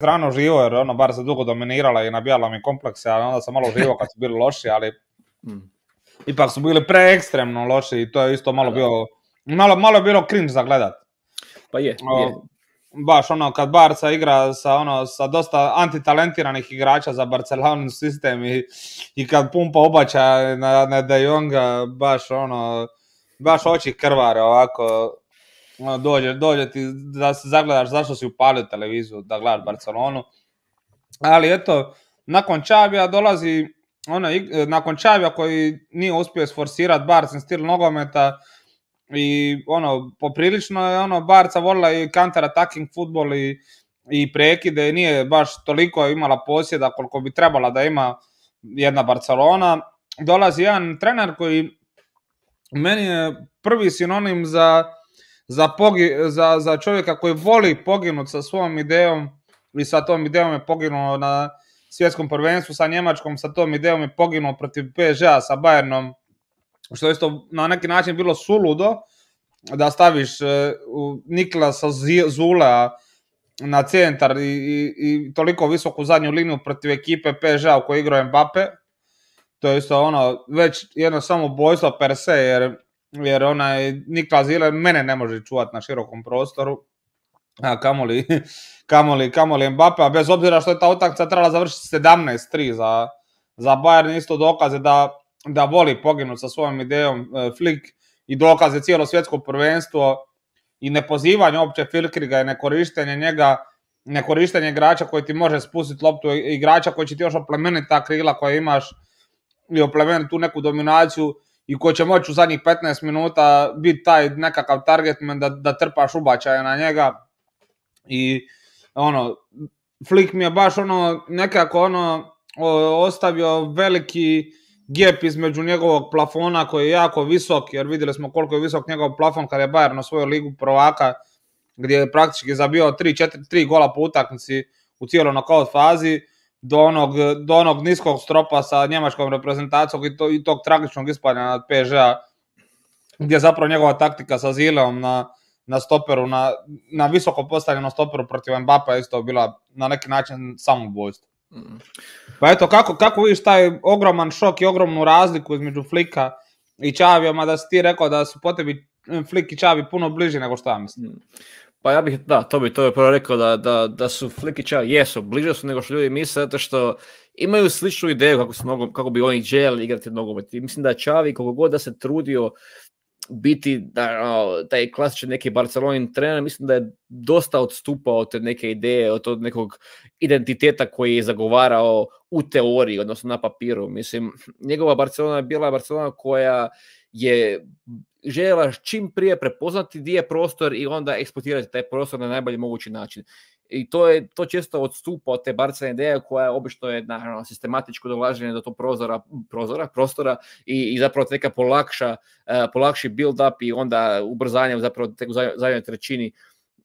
strano živo jer ono bar se dugo dominirala i nabijala mi komplekse, ali onda sam malo živo kad su bili loši, ali mm. ipak su bili preekstremno loši i to je isto malo bio, malo, malo je bilo cringe za gledat. Pa je, Baš ono, kad Barca igra sa, ono, sa dosta antitalentiranih igrača za Barcelonu sistem i, i kad pumpa obača na, na De Jonga, baš ono, baš oči krvare ovako. Ono, dođe, dođe ti da se zagledaš zašto si upalio televiziju da gledaš Barcelonu. Ali eto, nakon Čabija dolazi ona, e, nakon Čavija koji nije uspio sforsirati Barcen stil nogometa i ono, poprilično je ono, Barca volila i counter attacking futbol i, i prekide i nije baš toliko imala posjeda koliko bi trebala da ima jedna Barcelona. Dolazi jedan trener koji meni je prvi sinonim za za, pogi, za, za čovjeka koji voli poginuti sa svojom idejom i sa tom idejom je poginuo na svjetskom prvenstvu sa Njemačkom, sa tom idejom je poginuo protiv PSG-a sa Bayernom, što je isto na neki način bilo suludo da staviš e, Niklasa Zulea na centar i, i, toliko visoku zadnju liniju protiv ekipe PSG-a u kojoj Mbappe, to je isto ono, već jedno samo bojstvo per se, jer jer je Nikla zile mene ne može čuvati na širokom prostoru, a kamoli, kamoli, kamoli Mbappe, a bez obzira što je ta utakmica trebala završiti 17-3 za, za Bayern, isto dokaze da, da voli poginuti sa svojom idejom e, Flick i dokaze cijelo svjetsko prvenstvo i nepozivanje uopće Filkriga i nekorištenje njega, nekorištenje igrača koji ti može spustiti loptu, igrača koji će ti još oplemeniti ta krila koja imaš i oplemeniti tu neku dominaciju i ko će moći u zadnjih 15 minuta biti taj nekakav targetman da, da trpaš ubačaje na njega i ono, Flick mi je baš ono nekako ono ostavio veliki gap između njegovog plafona koji je jako visok, jer vidjeli smo koliko je visok njegov plafon kad je Bayern na svoju ligu prvaka, gdje je praktički zabio 3-4, 3 gola po utakmici u cijeloj nokaut fazi, do onog, niskog stropa sa njemačkom reprezentacijom i, to, i tog tragičnog ispanja nad PSG-a, gdje je zapravo njegova taktika sa Zileom na, na stoperu, na, na visoko postavljenom stoperu protiv mbappe je isto bila na neki način samoubojstvo. Mm. Pa eto, kako, kako vidiš taj ogroman šok i ogromnu razliku između Flika i Čavija, da si ti rekao da su po tebi Flik i Čavi puno bliži nego što ja mislim. Mm. Pa ja bih, da, to bi to je prvo rekao da, da, da su Flikića, jesu, bliže su nego što ljudi misle, zato što imaju sličnu ideju kako, su kako bi oni željeli igrati nogomet. I mislim da Čavi, koliko god da se trudio biti da, ono, taj klasičan neki Barcelonin trener, mislim da je dosta odstupao od te neke ideje, od tog nekog identiteta koji je zagovarao u teoriji, odnosno na papiru. Mislim, njegova Barcelona je bila Barcelona koja je željela čim prije prepoznati gdje je prostor i onda eksploatirati taj prostor na najbolji mogući način. I to, je, to često odstupa od te barcane ideje koja je obično je naravno, sistematičko dolaženje do tog prozora, prozora prostora i, i zapravo neka polakša, uh, polakši build up i onda ubrzanjem zapravo tek u zadnjoj trećini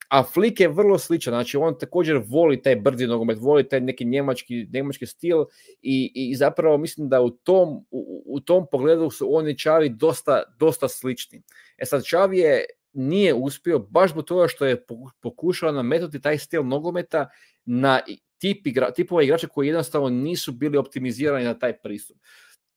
a Flick je vrlo sličan, znači on također voli taj brzi nogomet, voli taj neki njemački, njemački stil i, i zapravo mislim da u tom, u, tom pogledu su oni Čavi dosta, dosta slični. E sad Čavi je nije uspio baš zbog toga što je pokušao nametnuti taj stil nogometa na tip igra, tipova igrača koji jednostavno nisu bili optimizirani na taj pristup.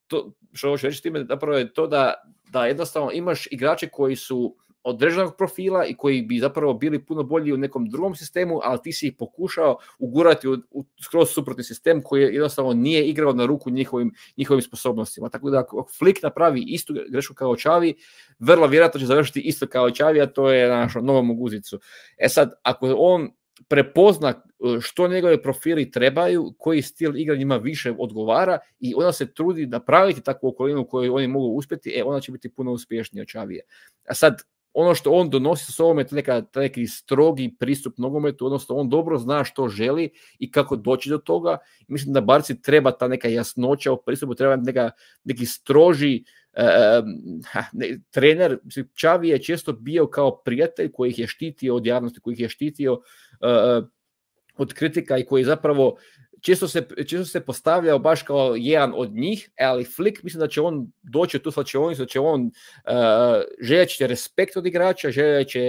To, što hoću reći time, zapravo je to da, da jednostavno imaš igrače koji su određenog profila i koji bi zapravo bili puno bolji u nekom drugom sistemu, ali ti si ih pokušao ugurati u, skroz suprotni sistem koji jednostavno nije igrao na ruku njihovim, njihovim sposobnostima. Tako da ako Flick napravi istu grešku kao Čavi, vrlo vjerojatno će završiti isto kao Čavi, a to je našo novom guzicu. E sad, ako on prepozna e, što njegove profili trebaju, koji stil igra njima više odgovara i ona se trudi napraviti takvu okolinu kojoj oni mogu uspjeti, e, ona će biti puno uspješnija od Čavije. A sad, ono što on donosi s ovome je neka, neki strogi pristup nogometu, odnosno on dobro zna što želi i kako doći do toga. Mislim da Barci treba ta neka jasnoća u pristupu, treba neka, neki stroži e, e, trener. Čavi je često bio kao prijatelj koji ih je štitio od javnosti, koji ih je štitio e, od kritika i koji zapravo često se, često se postavljao baš kao jedan od njih, ali Flick mislim da će on doći u tu slačionicu, da će on uh, željeći respekt od igrača, željeći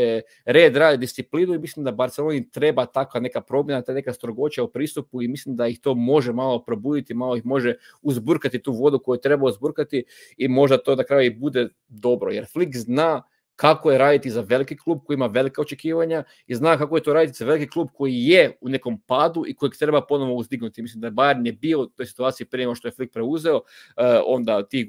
red, rad, disciplinu i mislim da Barceloni treba takva neka promjena, ta neka strogoća u pristupu i mislim da ih to može malo probuditi, malo ih može uzburkati tu vodu koju treba uzburkati i možda to na kraju i bude dobro, jer Flick zna kako je raditi za veliki klub koji ima velika očekivanja i zna kako je to raditi za veliki klub koji je u nekom padu i kojeg treba ponovno uzdignuti. Mislim da Bayern je bio u toj situaciji prije nego što je Flick preuzeo, eh, onda tih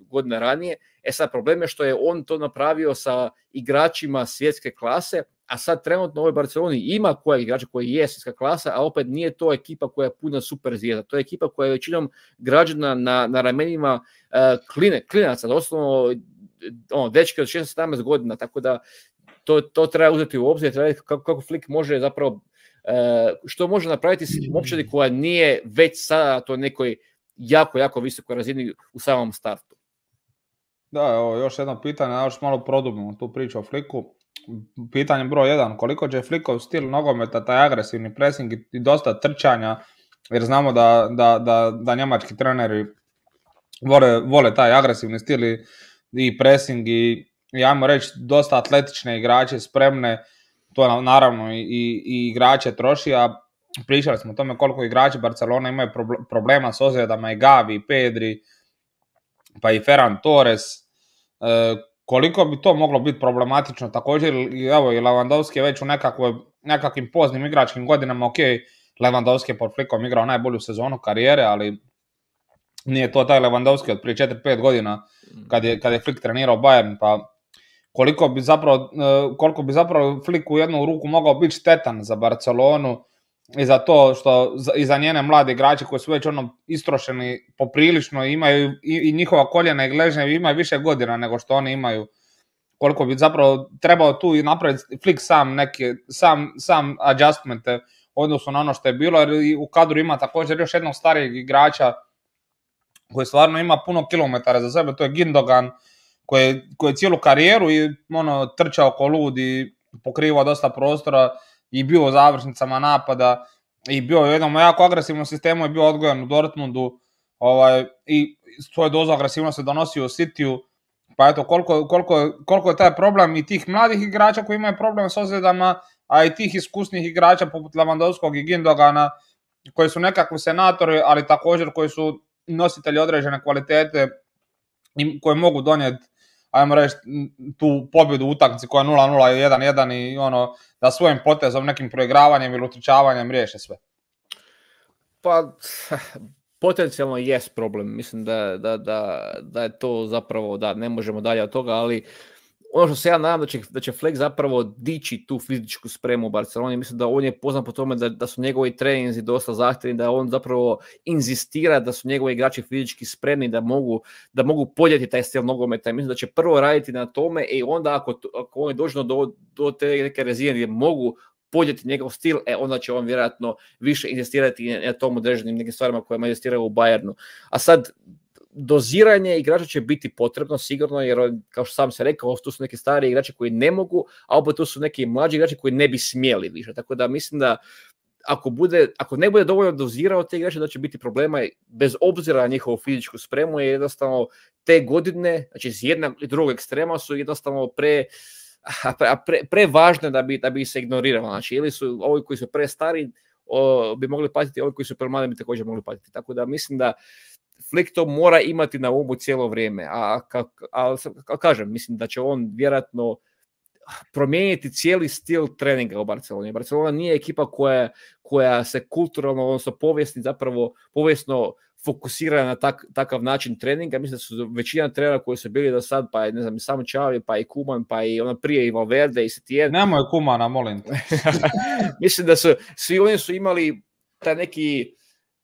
godina ranije. E sad problem je što je on to napravio sa igračima svjetske klase, a sad trenutno u ovoj Barceloni ima koja igrača koji je svjetska klasa, a opet nije to ekipa koja je puna super zvijezda. To je ekipa koja je većinom građana na, ramenima eh, klinaca, doslovno ono, dečke od 16-17 godina, tako da to, to treba uzeti u obzir, treba kako, kako Flick može zapravo, eh, što može napraviti s mm. momčadi koja nije već sada to nekoj jako, jako visokoj razini u samom startu. Da, evo, još jedno pitanje, još malo produbimo tu priču o Fliku. Pitanje broj jedan, koliko će Flickov stil nogometa, taj agresivni pressing i dosta trčanja, jer znamo da, da, da, da njemački treneri vole, vole taj agresivni stil i i pressing i, i ajmo reći dosta atletične igrače spremne, to naravno i, i, igrače troši, a pričali smo o tome koliko igrači Barcelona imaju problema s ozljedama i Gavi, i Pedri, pa i Ferran Torres, e, koliko bi to moglo biti problematično također, evo i Lewandowski je već u nekakvoj, nekakvim poznim igračkim godinama, ok, Lewandowski je pod flikom igrao najbolju sezonu karijere, ali nije to taj Lewandowski od prije 4-5 godina kad je, kad je Flick trenirao Bayern, pa koliko bi zapravo, e, koliko bi zapravo Flick u jednu ruku mogao biti štetan za Barcelonu i za to što i za njene mlade igrače koji su već ono istrošeni poprilično imaju i, njihova koljena i gležnje imaju više godina nego što oni imaju koliko bi zapravo trebao tu i napraviti Flik sam neke, sam, sam adjustment odnosno na ono što je bilo, jer u kadru ima također još jednog starijeg igrača koji stvarno ima puno kilometara za sebe, to je Gindogan koji je, cijelu karijeru i ono, trčao ko lud i pokrivao dosta prostora i bio u završnicama napada i bio je u jednom jako agresivnom sistemu i bio odgojen u Dortmundu ovaj, i svoju dozu agresivnosti donosio u Cityu. Pa eto, koliko, koliko, koliko je taj problem i tih mladih igrača koji imaju problem s ozljedama, a i tih iskusnih igrača poput Lavandovskog i Gindogana, koji su nekakvi senatori, ali također koji su nositelji određene kvalitete koje mogu donijeti ajmo reći, tu pobjedu u utakmici koja 0-0 1-1 i ono, da svojim potezom, nekim proigravanjem ili utričavanjem riješe sve? Pa, potencijalno jest problem. Mislim da, da, da, da je to zapravo, da ne možemo dalje od toga, ali ono što se ja nadam da će, da će Fleck zapravo dići tu fizičku spremu u Barceloni, mislim da on je poznat po tome da, da su njegovi treninzi dosta zahtjevni, da on zapravo inzistira da su njegovi igrači fizički spremni, da mogu, da mogu podjeti taj stil nogometa. Mislim da će prvo raditi na tome i onda ako, ako on je dođeno do, do te neke razine gdje mogu podjeti njegov stil, e, onda će on vjerojatno više investirati na tom određenim nekim stvarima kojima investiraju u Bayernu. A sad, doziranje igrača će biti potrebno sigurno jer kao što sam se rekao tu su neki stari igrači koji ne mogu a opet tu su neki mlađi igrači koji ne bi smjeli više tako da mislim da ako, bude, ako ne bude dovoljno dozirao te igrače da će biti problema bez obzira na njihovu fizičku spremu Je jednostavno te godine znači iz jednog i drugog ekstrema su jednostavno pre pre, prevažne da bi, da bi se ignoriralo. Znači, ili su ovi koji su prestari bi mogli patiti, ovi koji su premladi bi također mogli patiti. Tako da mislim da Flick to mora imati na umu cijelo vrijeme, a, a, a, kažem, mislim da će on vjerojatno ah, promijeniti cijeli stil treninga u Barceloni. Barcelona nije ekipa koja, koja se kulturalno, odnosno povijesni zapravo, povijesno fokusira na tak, takav način treninga. Mislim da su većina trenera koji su bili do sad, pa ne znam, samo Čavi, pa i Kuman, pa i ona prije i Valverde i Nemo je Kumana, molim Mislim da su, svi oni su imali taj neki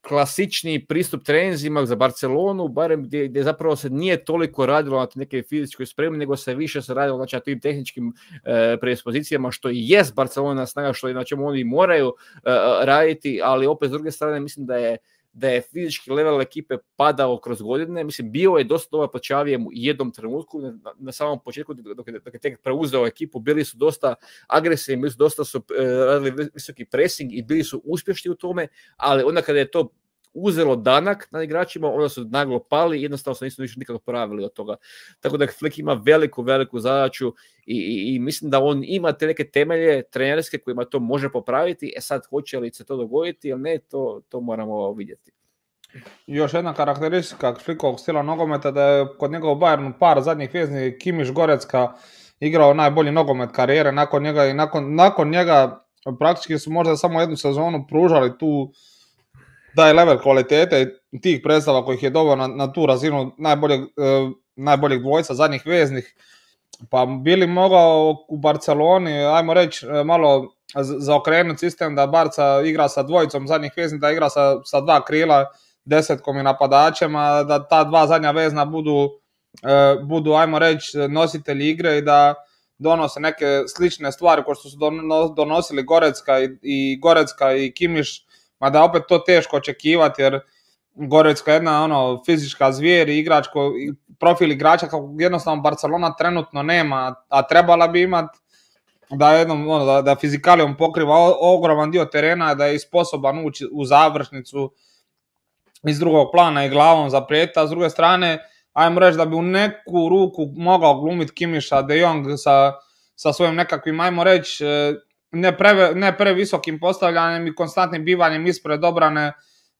klasični pristup trenzima za Barcelonu, barem gdje, gdje zapravo se nije toliko radilo na neke fizičkoj spremi, nego se više se radilo znači, na tim tehničkim e, predispozicijama, što i jest Barcelona snaga, što je na čemu oni moraju e, e, raditi, ali opet s druge strane mislim da je da je fizički level ekipe padao kroz godine, mislim bio je dosta dobar pod u jednom trenutku, na, samom početku dok dok je tek preuzeo ekipu, bili su dosta agresivni, bili su dosta su e, radili visoki pressing i bili su uspješni u tome, ali onda kada je to uzelo danak na igračima, onda su naglo pali i jednostavno se nisu više nikako pravili od toga. Tako da Flick ima veliku, veliku zadaću i, i, mislim da on ima te neke temelje trenerske kojima to može popraviti. E sad, hoće li se to dogoditi ili ne, to, to moramo vidjeti. Još jedna karakteristika Flikovog stila nogometa da je kod njegovog Bayernu par zadnjih vezni Kimiš Gorecka igrao najbolji nogomet karijere nakon njega i nakon, nakon njega praktički su možda samo jednu sezonu pružali tu da je level kvalitete tih predstava kojih je doveo na, na tu razinu najboljeg, e, dvojca zadnjih veznih, pa bili mogao u Barceloni, ajmo reći, e, malo zaokrenuti sistem da Barca igra sa dvojicom zadnjih veznih, da igra sa, sa dva krila, desetkom i napadačem, da ta dva zadnja vezna budu, e, budu ajmo reći, nositelji igre i da donose neke slične stvari koje su donosili Gorecka i, i Gorecka i Kimiš mada opet to teško očekivati jer gore je jedna ono, fizička zvijer i igračko, profil igrača kako jednostavno Barcelona trenutno nema, a trebala bi imati da, jednom, ono, da, da fizikalijom pokriva ogroman dio terena, da je sposoban ući u završnicu iz drugog plana i glavom prijeta. s druge strane, ajmo reći da bi u neku ruku mogao glumiti Kimiša de Jong sa, sa svojim nekakvim, ajmo reći, e, ne, previsokim postavljanjem i konstantnim bivanjem ispred obrane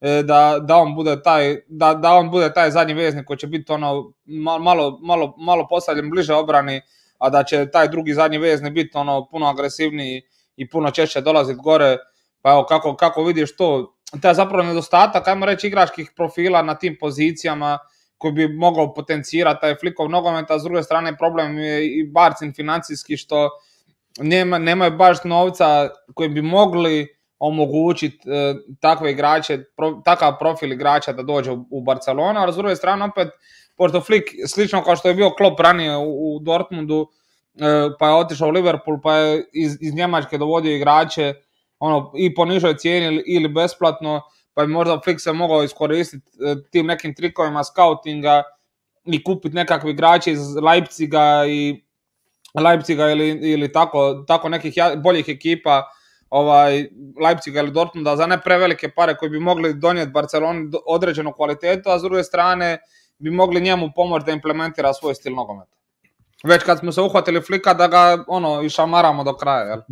e, da, on bude taj, da, on bude taj zadnji veznik koji će biti ono malo, malo, postavljen bliže obrani, a da će taj drugi zadnji vezni biti ono puno agresivniji i puno češće dolaziti gore. Pa evo kako, kako vidiš to, taj zapravo nedostatak, ajmo reći, igračkih profila na tim pozicijama koji bi mogao potencirati taj flikov nogomet, a s druge strane problem je i Barcin financijski što nema, nemaju baš novca koji bi mogli omogućiti e, takve igrače, takav profil igrača da dođe u, u Barcelona, ali s druge strane opet pošto Flick, slično kao što je bio Klopp ranije u, Dortmundu, e, pa je otišao u Liverpool, pa je iz, iz Njemačke dovodio igrače ono, i po nižoj cijeni ili besplatno, pa je možda Flick se mogao iskoristiti e, tim nekim trikovima scoutinga i kupiti nekakve igrače iz Leipziga i Leipziga ili, ili tako, tako nekih boljih ekipa ovaj Leipziga ili Dortmunda za ne prevelike pare koji bi mogli donijeti Barceloni određenu kvalitetu, a s druge strane bi mogli njemu pomoći da implementira svoj stil nogometa. Već kad smo se uhvatili flika da ga ono išamaramo do kraja,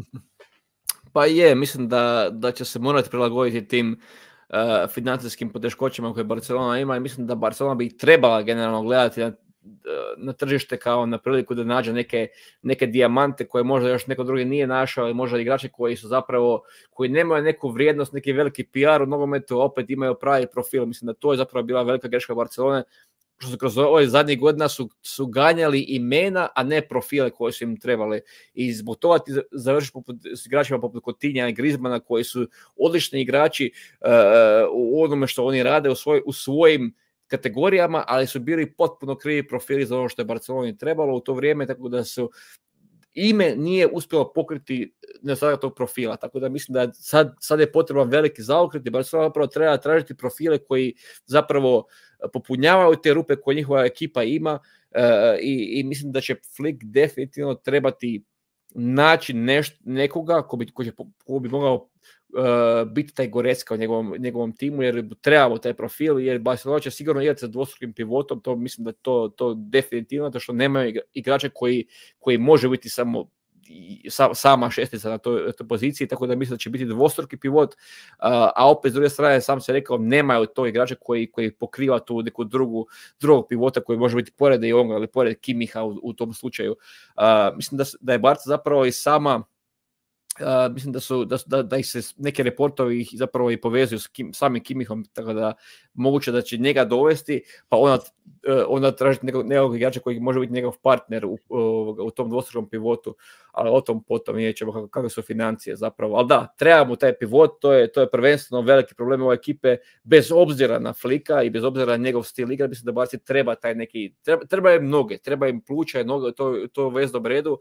Pa je, mislim da, da će se morati prilagoditi tim uh, financijskim poteškoćama koje Barcelona ima i mislim da Barcelona bi trebala generalno gledati na Eh, na tržište kao na priliku da nađe neke, neke dijamante koje možda još neko drugi nije našao i možda igrači koji su zapravo, koji nemaju neku vrijednost, neki veliki PR u nogometu, opet imaju pravi profil. Mislim da to je zapravo bila velika greška Barcelone, što su kroz ove zadnjih godina su, su ganjali imena, a ne profile koje su im trebali. I zbog toga ti poput, s igračima poput Kotinja i Grizmana, koji su odlični igrači uh, u onome što oni rade u, svoj, u svojim kategorijama, ali su bili potpuno krivi profili za ono što je Barceloni trebalo u to vrijeme, tako da su ime nije uspjelo pokriti nedostatak tog profila, tako da mislim da sad, sad je potreban veliki zaokret i Barcelona zapravo treba tražiti profile koji zapravo e, popunjavaju te rupe koje njihova ekipa ima e, i, i mislim da će Flick definitivno trebati naći neš, nekoga ko bi, ko bi mogao e, biti taj Gorecka u njegovom, njegovom timu, jer trebamo taj profil, jer Barcelona će sigurno igrati sa dvostrukim pivotom, to mislim da to, to definitivno, to što nema igrača koji, koji može biti samo sama šestica na toj, poziciji, tako da mislim da će biti dvostruki pivot, a opet s druge strane sam se rekao od to igrača koji, koji pokriva tu neku drugu, drugog pivota koji može biti pored i onga ali pored Kimiha u, u tom slučaju. Mislim da, da je Barca zapravo i sama mislim da su da, da, da se neke reportovi ih zapravo i povezuju s kim, samim Kimihom, tako da moguće da će njega dovesti, pa onda uh, e, onda tražiti nekog, nekog igrača koji može biti njegov partner u, u tom dvostrukom pivotu, ali o tom potom je ćemo kako, su financije zapravo. Ali da, trebamo taj pivot, to je, to je prvenstveno veliki problem ove ekipe, bez obzira na Flika i bez obzira na njegov stil igra, mislim da Barci treba taj neki, treba, treba im noge, treba im pluća noge, to, to vez redu uh,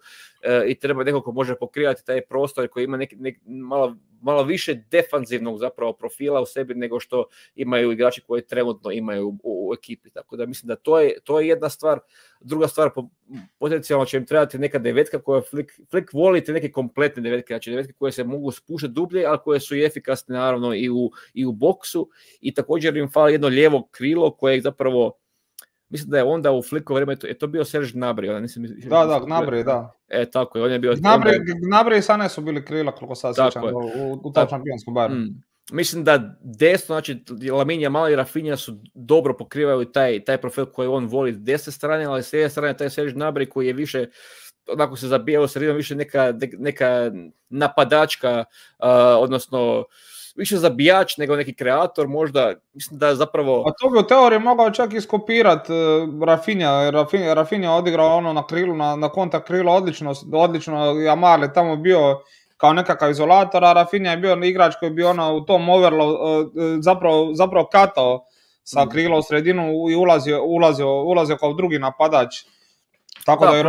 i treba neko ko može pokrivati taj prostor roster koji ima malo, malo više defanzivnog zapravo profila u sebi nego što imaju igrači koji trenutno imaju u, ekipi. Tako da mislim da to je, to je jedna stvar. Druga stvar, potencijalno će im trebati neka devetka koja flik, flik voli te neke kompletne devetke, znači devetke koje se mogu spušati dublje, ali koje su i efikasne naravno i u, i u boksu i također im fali jedno lijevo krilo koje zapravo mislim da je onda u Fliku vrijeme, je to bio Serge Gnabry, onda nisam... mislim, da, Gnabry, da. E, tako je, on je bio... Gnabry, onda... i Sane su bili krila, koliko sad sjećam, u, u tom baru. Mm. Mislim da desno, znači Laminja Mala i Rafinja su dobro pokrivali taj, taj profil koji on voli s desne strane, ali s lijeve strane taj Serge Gnabry koji je više onako se zabijao sredinom više neka, neka napadačka, odnosno više zabijač nego neki kreator možda, mislim da je zapravo... A pa to bi u teoriji mogao čak iskopirati e, Rafinja, Rafinja, odigrao ono na krilu, na, na konta krila odlično, odlično Jamal je tamo bio kao nekakav izolator, a Rafinja je bio igrač koji bi ono u tom overlo e, e, zapravo, zapravo katao sa mm. krila u sredinu i ulazio, ulazio, ulazio kao drugi napadač. Tako da, da je...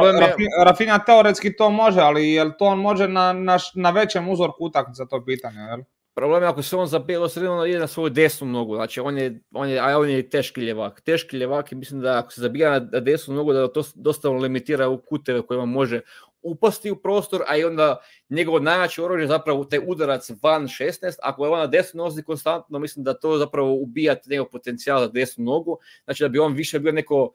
Rafinha teoretski to može, ali jel to on može na, na, većem uzorku utakmice za to pitanje, jel? Problem je ako se on za belo sredino ide na svoju desnu nogu, znači on je, on je, a on je teški ljevak. Teški ljevak i mislim da ako se zabija na desnu nogu, da to dosta limitira u kuteve kojima može upasti u prostor, a i onda njegovo najjače oružje zapravo taj udarac van 16, ako je ona desno nozi konstantno, mislim da to zapravo ubija njegov potencijal za desnu nogu, znači da bi on više bio neko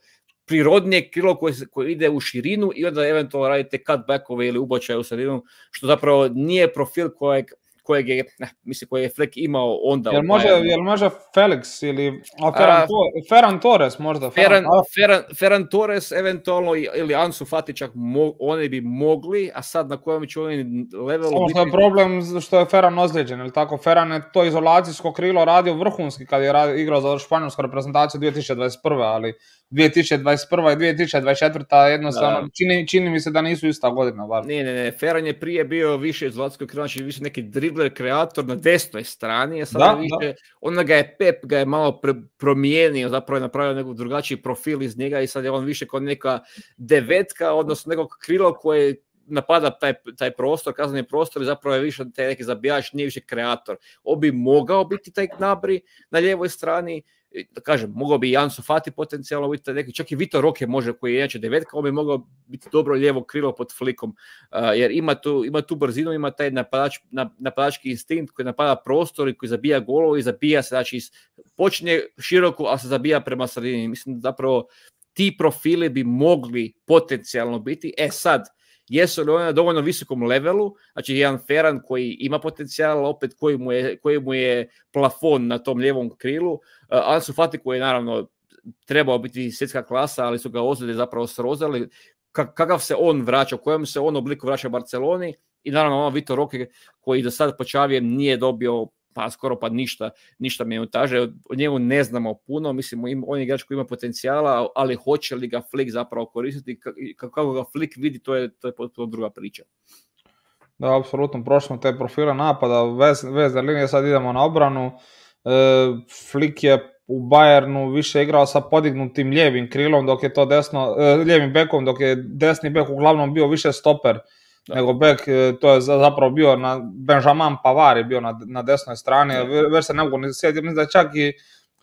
prirodnije krilo koje, koje ide u širinu i onda eventualno radite cutbackove ili ubačaje u sredinu, što zapravo nije profil kojeg kojeg je, eh, mislim, koji je Fleck imao onda. Jel može, može Felix ili a Ferran, Torres, možda? Ferran, Ferran, Torres eventualno ili Ansu Fati čak mo, oni bi mogli, a sad na kojem će oni levelu... Samo je problem što je Ferran ozlijeđen, ili tako? Ferran je to izolacijsko krilo radio vrhunski kad je igrao za španjolsku reprezentaciju 2021. ali 2021. i 2024. jednostavno, Čini, čini, mi se da nisu ista godina. Bar. Ne, ne, ne, Feran je prije bio više iz vlastnog znači više neki dribler kreator na desnoj strani, a sada više, da. onda ga je Pep ga je malo promijenio, zapravo je napravio neki drugačiji profil iz njega i sad je on više kao neka devetka, odnosno nekog krilo koje napada taj, taj prostor, kazneni prostor i zapravo je više taj neki zabijač, nije više kreator. On bi mogao biti taj knabri na lijevoj strani, da kažem, mogao bi i Fati potencijalno biti neki, čak i Vito Roke može koji je jače devetka, on bi mogao biti dobro lijevo krilo pod flikom, jer ima tu, ima tu brzinu, ima taj napadač, napadački instinkt koji napada prostor i koji zabija golo i zabija se, znači počinje široko, a se zabija prema sredini. Mislim da zapravo ti profili bi mogli potencijalno biti, e sad, jesu li one na dovoljno visokom levelu, znači jedan Ferran koji ima potencijal, opet koji mu je, mu je plafon na tom ljevom krilu, e, Ansu Fati koji je naravno trebao biti svjetska klasa, ali su ga ozljede zapravo srozali, kakav se on vraća, u kojem se on obliku vraća Barceloni i naravno ono Vitor Roque koji do sad počavije nije dobio pa skoro pa ništa, ništa utaže, o njemu ne znamo puno, mislim on je igrač koji ima potencijala, ali hoće li ga Flick zapravo koristiti, kako ga Flick vidi, to je, to je druga priča. Da, apsolutno, Prošlo te profile napada, vez, vezne linije, sad idemo na obranu, e, Flick je u Bayernu više igrao sa podignutim lijevim krilom, dok je to desno, e, lijevim bekom, dok je desni bek uglavnom bio više stoper, da. Nego bek, e, to je zapravo bio na, Benjamin Pavar je bio na, na desnoj strani, da. već se ne mogu ni sjetiti, mislim da čak i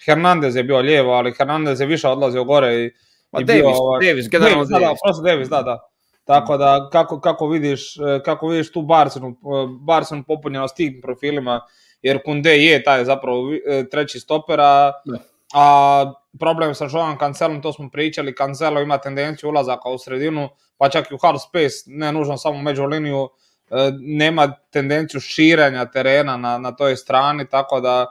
Hernandez je bio lijevo, ali Hernandez je više odlazio gore i, Ma i Davis, bio, Davis, ovaj- Davis, Da, da, Tako da, kako, kako, vidiš, e, kako vidiš tu barsinu e, Barson popunjeno s tim profilima, jer Kunde je taj zapravo treći stopera, a problem sa Joan Cancelom, to smo pričali, Cancelo ima tendenciju ulazaka u sredinu, pa čak i u hard space, ne nužno samo među liniju, e, nema tendenciju širenja terena na, na toj strani, tako da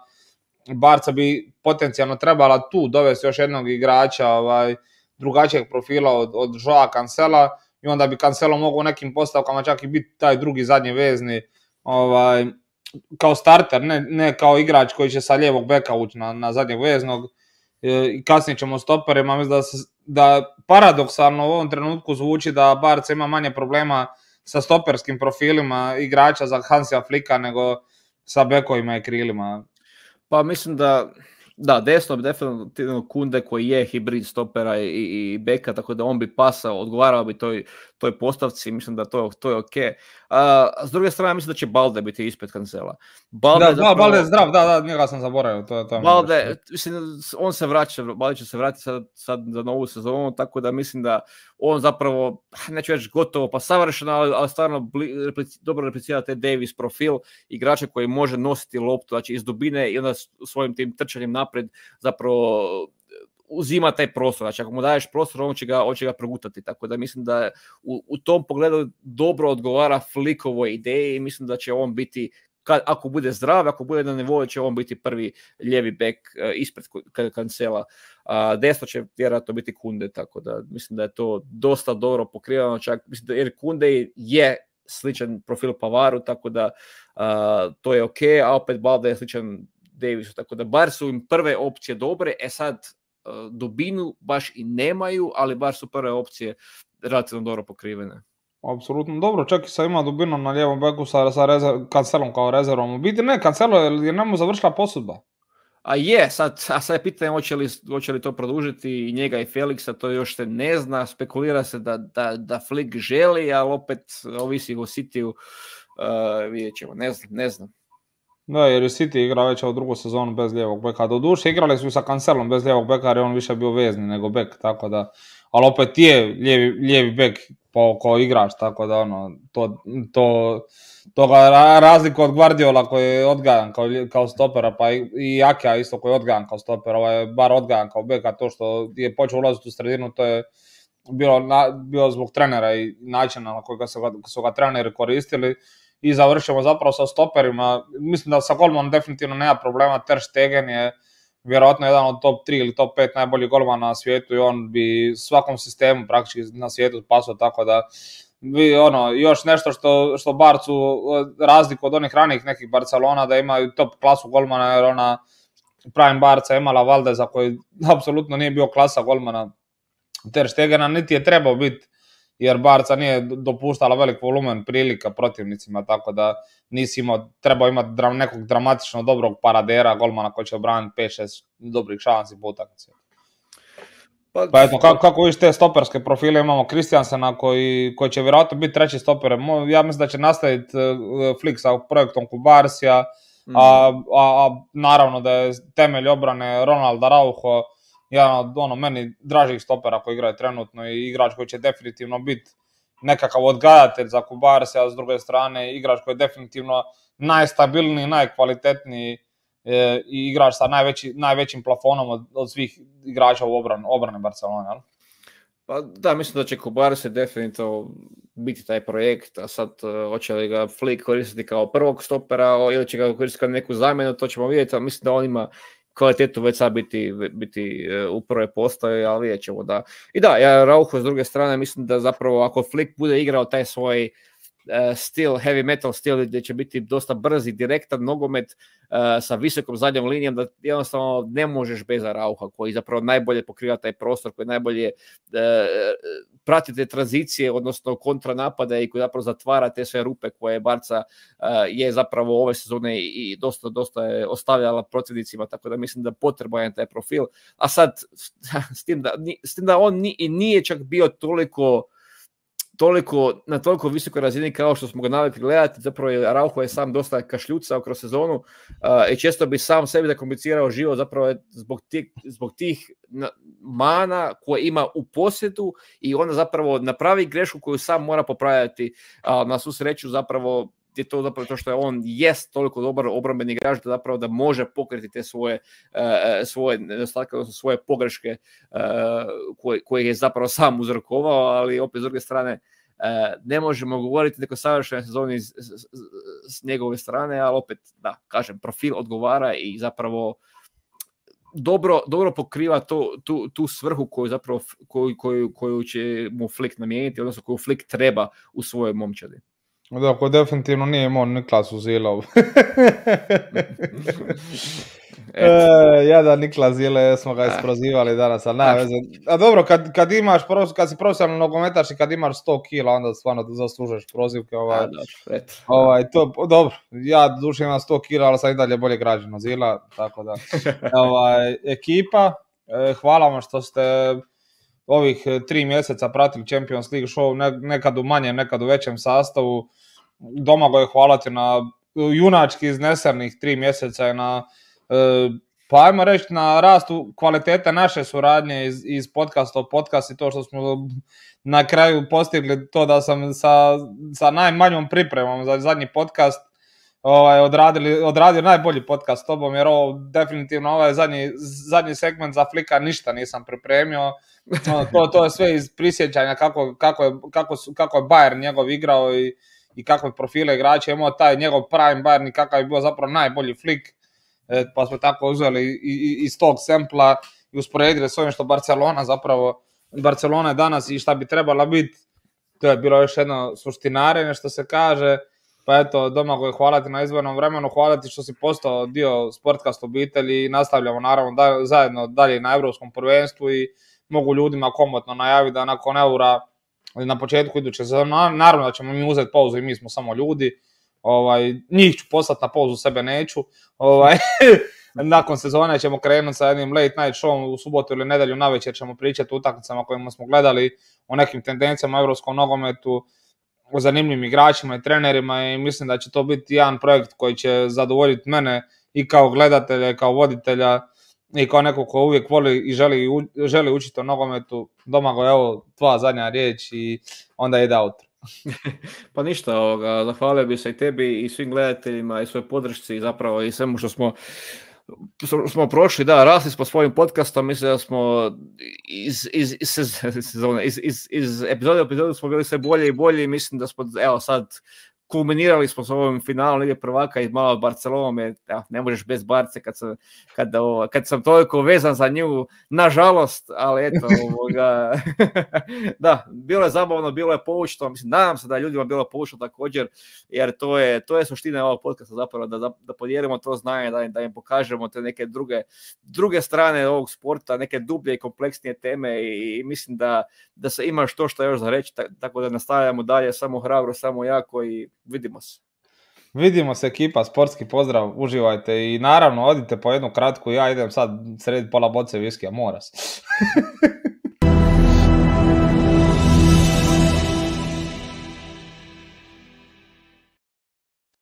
Barca bi potencijalno trebala tu dovesti još jednog igrača ovaj, drugačijeg profila od, od Joa Cancela i onda bi Cancelo mogao u nekim postavkama čak i biti taj drugi zadnji vezni ovaj, kao starter, ne, ne kao igrač koji će sa lijevog beka ući na, na zadnjeg veznog E, i kasnije ćemo stoperima, mislim da, da paradoksalno u ovom trenutku zvuči da Barca ima manje problema sa stoperskim profilima igrača za Hansija Flika nego sa bekovima i krilima. Pa mislim da da, desno bi definitivno Kunde koji je hibrid stopera i, i, beka, tako da on bi pasao, odgovarao bi toj, toj postavci, mislim da to, to je ok. A, s druge strane, mislim da će Balde biti ispred kancela. Balde da, Balde je zdrav, da, da, njega sam zaboravio. To, to Balde, mislim, on se vraća, Balde će se vratiti sad, sad za novu sezonu, tako da mislim da on zapravo, neću reći gotovo pa savršeno, ali, ali stvarno dobro replicira te Davis profil, igrača koji može nositi loptu, znači iz dubine i onda svojim tim trčanjem za zapravo e, uzima taj prostor. Znači, ako mu daješ prostor, on će ga, on će ga progutati. Tako da mislim da u, u tom pogledu dobro odgovara Flikovoj ideji i mislim da će on biti kad, ako bude zdrav, ako bude na nivou, će on biti prvi lijevi bek e, ispred kancela. A desno će vjerojatno biti Kunde, tako da mislim da je to dosta dobro pokrivano. Čak, mislim da, jer Kunde je sličan profil Pavaru, tako da to je ok, a opet da je sličan Davisu, tako da bar su im prve opcije dobre, e sad e, dubinu baš i nemaju, ali bar su prve opcije relativno dobro pokrivene. Apsolutno dobro, čak i sa ima dubinu na lijevom beku sa, sa kancelom kao rezervom. U biti ne, kancelo je njemu završila posudba. A je, sad, a sad je pitanje hoće li, hoće li to produžiti i njega i Felixa, to još se ne zna, spekulira se da, da, da Flick želi, ali opet ovisi o Cityu, uh, vidjet ćemo, ne znam, ne znam. Da, jer je City igra već u drugu sezonu bez lijevog beka. Doduše igrali su sa Cancelom bez lijevog beka jer je on više bio vezni nego bek, tako da... Ali opet je lijevi, lijevi bek po, ko igrač, tako da ono, to, to, to ga razliku od Guardiola koji je odgajan kao, kao stopera, pa i, i isto koji je odgajan kao stopera, ovaj je bar odgajan kao beka, to što je počeo ulaziti u sredinu, to je bilo, bio zbog trenera i načina na koji ga su ga treneri koristili, i završimo zapravo sa stoperima. Mislim da sa golmanom definitivno nema problema, Ter Stegen je vjerojatno jedan od top 3 ili top 5 najboljih golmana na svijetu i on bi svakom sistemu praktički na svijetu pasao, tako da vi, ono, još nešto što, što Barcu eh, razliku od onih ranih nekih Barcelona da imaju top klasu golmana jer ona prime Barca imala Valdeza koji apsolutno nije bio klasa golmana Ter Stegena, niti je trebao biti jer Barca nije dopuštala velik volumen prilika protivnicima, tako da nisi trebao imati nekog dramatično dobrog paradera, golmana koji će obraniti 5-6 dobrih šansi po utakmici. Pa, pa eto, kako, kako te stoperske profile, imamo Kristijansena koji, će vjerojatno biti treći stoper. Ja mislim da će nastaviti e, Flick sa projektom Kubarsija, mhm. a, naravno da je temelj obrane Ronalda Rauho, jedan od ono, meni dražih stopera koji igraju trenutno i igrač koji će definitivno biti nekakav odgajatelj za Kubarse, a s druge strane igrač koji je definitivno najstabilniji, najkvalitetniji e, i igrač sa najveći, najvećim plafonom od, svih igrača u obran, obrane Barcelona. Jel? Pa da, mislim da će Kubarse definitivno biti taj projekt, a sad e, hoće li ga Flick koristiti kao prvog stopera ili će ga koristiti kao neku zamjenu, to ćemo vidjeti, ali mislim da on ima kvalitetu već sad biti, biti e, u prve ali vidjet ćemo da. I da, ja Rauho s druge strane mislim da zapravo ako Flick bude igrao taj svoj E, stil, heavy metal stil gdje će biti dosta brzi, direktan nogomet e, sa visokom zadnjom linijom da jednostavno ne možeš bez Arauha koji zapravo najbolje pokriva taj prostor, koji najbolje e, prati te tranzicije, odnosno kontranapade i koji zapravo zatvara te sve rupe koje Barca je zapravo ove sezone i dosta, dosta je ostavljala protivnicima, tako da mislim da potreban je taj profil. A sad, s tim da, s tim da on i nije čak bio toliko toliko, na toliko visokoj razini kao što smo ga navikli gledati, zapravo je Rauho je sam dosta kašljucao kroz sezonu uh, i često bi sam sebi da komplicirao život zapravo je zbog tih, zbog tih mana koje ima u posjedu i onda zapravo napravi grešku koju sam mora popravljati, na svu sreću zapravo je to zapravo to što je on jest toliko dobar obrambeni igrač da zapravo da može pokriti te svoje, e, e, svoje nedostatke, odnosno svoje pogreške e, koje, je zapravo sam uzrokovao, ali opet s druge strane ne možemo govoriti neko savršene sezoni s, njegove strane, ali opet, da, kažem, profil odgovara i zapravo dobro, dobro pokriva to, tu, tu svrhu koju, zapravo, koju, koju, će mu Flick namijeniti, odnosno koju Flick treba u svojoj momčadi. Eh, da, ko definitivno nije imao Niklas Uzilov. e, ja da Nikla Zile smo ga isprozivali danas, ali A dobro, kad, kad imaš, kad si profesionalno nogometaš i kad imaš 100 kila, onda stvarno zaslužuješ prozivke. Ovaj, ovaj, to, dobro, ja duše imam 100 kila, ali sam i dalje bolje građen Zila, tako da. ekipa, hvala vam što ste ovih e, tri mjeseca pratili Champions League show, nekad u manjem, nekad u većem sastavu. go je hvalati na e, junački iznesenih tri mjeseca i na, e, pa ajmo reći, na rastu kvalitete naše suradnje iz, iz podcasta o podcast i to što smo na kraju postigli to da sam sa, najmanjom pripremom za zadnji podcast ovaj, odradio najbolji podcast s tobom, jer ovo definitivno ovaj zadnji, zadnji segment za Flika ništa nisam pripremio. Ono, to, to je sve iz prisjećanja kako, kako, je, kako, su, kako je Bayern njegov igrao i, i kakve profile igrača imao taj njegov prime Bayern i kakav je bio zapravo najbolji flik. E, pa smo tako uzeli iz tog sempla i usporedili s ovim što Barcelona zapravo, Barcelona je danas i šta bi trebala biti, to je bilo još jedno suštinarenje što se kaže, pa eto, Domagoj, hvala ti na izvornom vremenu, hvala što si postao dio sportkast obitelji i nastavljamo naravno da, zajedno dalje na Europskom prvenstvu i mogu ljudima komotno najaviti da nakon eura na početku iduće sezone, naravno da ćemo mi uzeti pauzu i mi smo samo ljudi, ovaj, njih ću poslati na pauzu, sebe neću, ovaj, nakon sezone ćemo krenuti sa jednim late night showom u subotu ili nedjelju na večer ćemo pričati o utakmicama kojima smo gledali, o nekim tendencijama u europskom nogometu, o zanimljivim igračima i trenerima i mislim da će to biti jedan projekt koji će zadovoljiti mene i kao gledatelja i kao voditelja i kao neko ko uvijek voli i želi, želi učiti o nogometu, domago evo tva zadnja riječ i onda ide outro. pa ništa, ovoga, zahvalio bi se i tebi i svim gledateljima i svoj podršci i zapravo i svemu što smo smo prošli, da, rasli smo svojim podcastom, mislim da smo iz, iz, iz, iz, iz, iz epizode u epizodu smo bili sve bolje i bolje i mislim da smo, evo sad, kulminirali smo s ovom finalu Lige prvaka i malo Barcelona, ja, ne možeš bez Barce kad sam, kad toliko vezan za nju, nažalost, ali eto, ovoga, da, bilo je zabavno, bilo je poučno, mislim, nadam se da je ljudima bilo poučno također, jer to je, to je suština ovog podcasta zapravo, da, da podijelimo to znanje, da, da im pokažemo te neke druge, druge strane ovog sporta, neke dublje i kompleksnije teme i, mislim da, da se ima što što još za reći, tako da nastavljamo dalje, samo hrabro, samo jako i Vidimo se. Vidimo se ekipa, sportski pozdrav, uživajte i naravno odite po jednu kratku, ja idem sad sredi pola boce viskija, mora se.